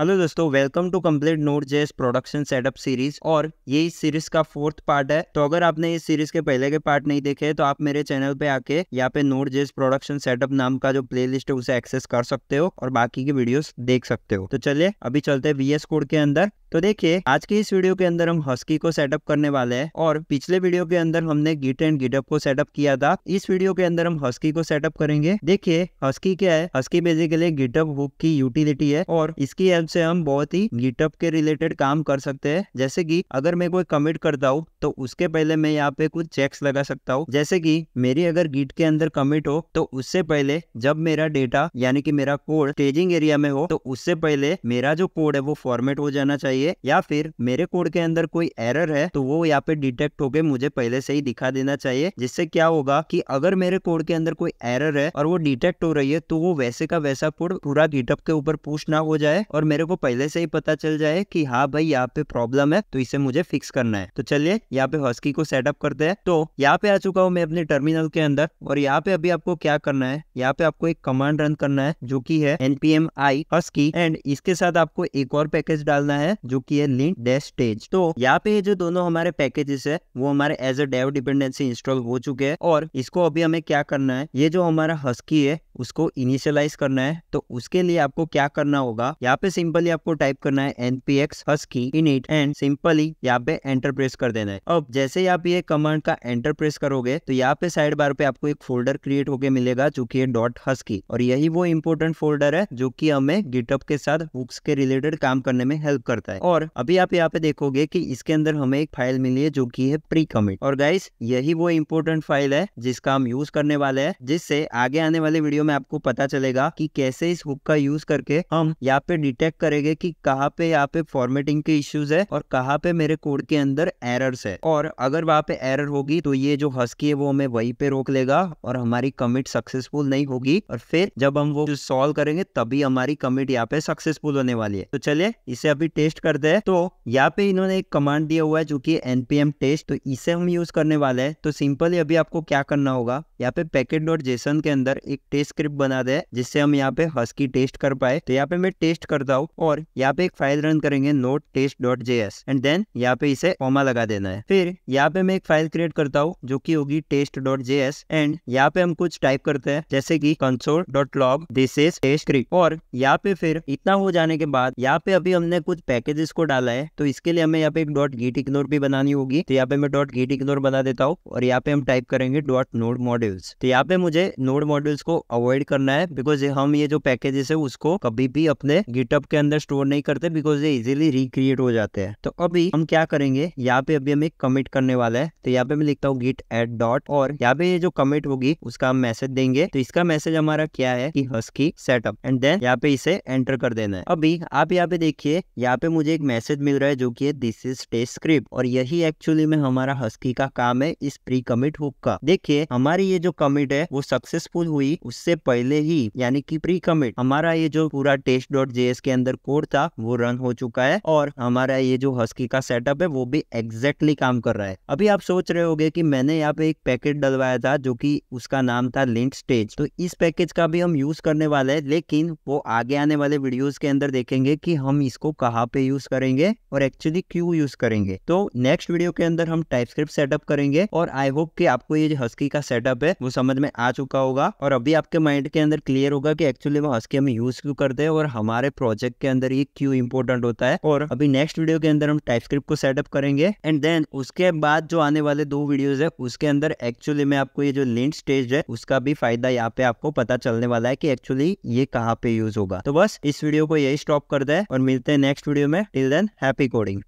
hello दोस्तों welcome to complete node JS production setup series और ये इस सीरीज का फोर्थ पार्ट है तो अगर आपने इस सीरीज के पहले के पार्ट नहीं देखे तो आप मेरे चैनल पे आके यहाँ पे नोट जेस प्रोडक्शन सेटअप नाम का जो प्लेलिस्ट है उसे एक्सेस कर सकते हो और बाकी की वीडियोस देख सकते हो तो चलिए अभी चलते हैं वीएस कोड के अंदर तो देखिए आज के इस वीडियो के अंदर हम हस्की को सेटअप करने वाले हैं और पिछले वीडियो के अंदर हमने गिट एंड गिटअप को सेटअप किया था इस वीडियो के अंदर हम हस्की को सेटअप करेंगे देखिए हस्की क्या है हस्की बेसिकली गिटअप हुक की यूटिलिटी है और इसकी हेल्प से हम बहुत ही गिटअप के रिलेटेड काम कर सकते हैं जैसे की अगर मैं कोई कमिट करता हूँ तो उसके पहले मैं यहाँ पे कुछ चेक्स लगा सकता हूँ जैसे की मेरी अगर गिट के अंदर कमिट हो तो उससे पहले जब मेरा डेटा यानी की मेरा कोड स्टेजिंग एरिया में हो तो उससे पहले मेरा जो कोड है वो फॉर्मेट हो जाना चाहिए चाहिए या फिर मेरे कोड के अंदर कोई एरर है तो वो यहाँ पे डिटेक्ट होके मुझे पहले से ही दिखा देना चाहिए जिससे क्या होगा कि अगर मेरे कोड के अंदर कोई एरर है और वो डिटेक्ट हो रही है तो वो वैसे का वैसा कोड पूरा गिटअप के ऊपर पुश ना हो जाए और मेरे को पहले से ही पता चल जाए कि हाँ भाई यहाँ पे प्रॉब्लम है तो इसे मुझे फिक्स करना है तो चलिए यहाँ पे हॉस्की को सेटअप करते हैं तो यहाँ पे आ चुका हूँ मैं अपने टर्मिनल के अंदर और यहाँ पे अभी आपको क्या करना है यहाँ पे आपको एक कमांड रन करना है जो की है एनपीएम आई हस्की एंड इसके साथ आपको एक और पैकेज डालना है जो कि है लिंक डैश स्टेज तो यहाँ पे जो दोनों हमारे पैकेजेस है वो हमारे as a dev dependency install हो चुके हैं और इसको अभी हमें क्या करना है ये जो हमारा हस्की है उसको इनिशियलाइज करना है तो उसके लिए आपको क्या करना होगा यहाँ पे सिंपली आपको टाइप करना है npx husky init and simply यहाँ पे एंटर प्रेस कर देना है अब जैसे ही आप ये कमांड का एंटर प्रेस करोगे तो यहाँ पे साइड बार पे आपको एक फोल्डर क्रिएट होके मिलेगा जो की डॉट हस्की और यही वो इम्पोर्टेंट फोल्डर है जो की हमें गिटअप के साथ बुक्स के रिलेटेड काम करने में हेल्प करता है और अभी आप यहाँ पे देखोगे की इसके अंदर हमें एक फाइल मिली है जो की है प्री कमिट और गाइस यही वो इम्पोर्टेंट फाइल है जिसका हम यूज करने वाले है जिससे आगे आने वाले वीडियो वीडियो में आपको पता चलेगा कि कैसे इस हुक का यूज करके हम यहाँ पे डिटेक्ट करेंगे कि कहाँ पे यहाँ पे फॉर्मेटिंग के इश्यूज है और कहाँ पे मेरे कोड के अंदर एरर्स है और अगर वहाँ पे एरर होगी तो ये जो हस्की है वो हमें वही पे रोक लेगा और हमारी कमिट सक्सेसफुल नहीं होगी और फिर जब हम वो सोल्व करेंगे तभी हमारी कमिट यहाँ पे सक्सेसफुल होने वाली है तो चलिए इसे अभी टेस्ट करते हैं तो यहाँ पे इन्होंने एक कमांड दिया हुआ है जो कि एनपीएम टेस्ट तो इसे हम यूज करने वाले हैं तो सिंपली अभी आपको क्या करना होगा यहाँ पे पैकेट डॉट जेसन के अंदर एक टेस्ट स्क्रिप्ट बना दे जिससे हम यहाँ पे हस्की टेस्ट कर पाए तो यहाँ पे मैं टेस्ट करता हूँ और यहाँ पे एक फाइल रन करेंगे node test dot J S and then यहाँ पे इसे ओमा लगा देना है फिर यहाँ पे मैं एक फाइल क्रिएट करता हूँ जो की होगी test dot J S and यहाँ पे हम कुछ टाइप करते हैं जैसे की console dot log this is test script और यहाँ पे फिर इतना हो जाने के बाद यहाँ पे अभी हमने कुछ पैकेजेस को डाला है तो इसके लिए हमें यहाँ पे एक डॉट गीट इग्नोर भी बनानी होगी तो यहाँ पे मैं डॉट गीट इग्नोर बना देता हूँ और यहाँ पे हम टाइप करेंगे डॉट नोड मॉड्यूल्स तो यहाँ पे मुझे नोड मॉड्यूल्स को अवॉइड करना है बिकॉज हम ये जो पैकेजेस है उसको कभी भी अपने गिटअप के अंदर स्टोर नहीं करते बिकॉज ये इजिली रिक्रिएट हो जाते हैं तो अभी हम क्या करेंगे यहाँ पे अभी हम एक कमिट करने वाला है तो यहाँ पे मैं लिखता हूँ गिट एट डॉट और यहाँ पे ये जो कमिट होगी उसका हम मैसेज देंगे तो इसका मैसेज हमारा क्या है कि हस्की सेटअप एंड देन यहाँ पे इसे एंटर कर देना है अभी आप यहाँ पे देखिए यहाँ पे मुझे एक मैसेज मिल रहा है जो की दिस इज टेस्ट स्क्रिप्ट और यही एक्चुअली में हमारा हस्की का काम है इस प्री कमिट हुक का देखिए हमारी ये जो कमिट है वो सक्सेसफुल हुई उससे इससे पहले ही यानी कि प्री कमिट हमारा ये जो पूरा टेस्ट डॉट जे के अंदर कोड था वो रन हो चुका है और हमारा ये जो हस्की का सेटअप है वो भी एग्जैक्टली काम कर रहा है अभी आप सोच रहे होगे कि मैंने यहाँ पे एक पैकेट डलवाया था जो कि उसका नाम था लिंट स्टेज तो इस पैकेज का भी हम यूज करने वाले हैं लेकिन वो आगे आने वाले वीडियोस के अंदर देखेंगे कि हम इसको कहाँ पे यूज करेंगे और एक्चुअली क्यों यूज करेंगे तो नेक्स्ट वीडियो के अंदर हम टाइपस्क्रिप्ट सेटअप करेंगे और आई होप कि आपको ये जो हस्की का सेटअप है वो समझ में आ चुका होगा और अभी आपके माइंड के अंदर क्लियर होगा कि एक्चुअली में हस्की हम यूज क्यों करते हैं और हमारे प्रोजेक्ट के अंदर ये क्यों इंपॉर्टेंट होता है और अभी नेक्स्ट वीडियो के अंदर हम टाइपस्क्रिप्ट को सेटअप करेंगे एंड देन उसके बाद जो आने वाले दो वीडियोज है उसके अंदर एक्चुअली में आपको ये जो लिंट स्टेज है उसका भी फायदा यहाँ पे आपको पता चलने वाला है की एक्चुअली ये कहाँ पे यूज होगा तो बस इस वीडियो को यही स्टॉप कर दे और मिलते हैं नेक्स्ट वीडियो में टिल देन हैप्पी कोडिंग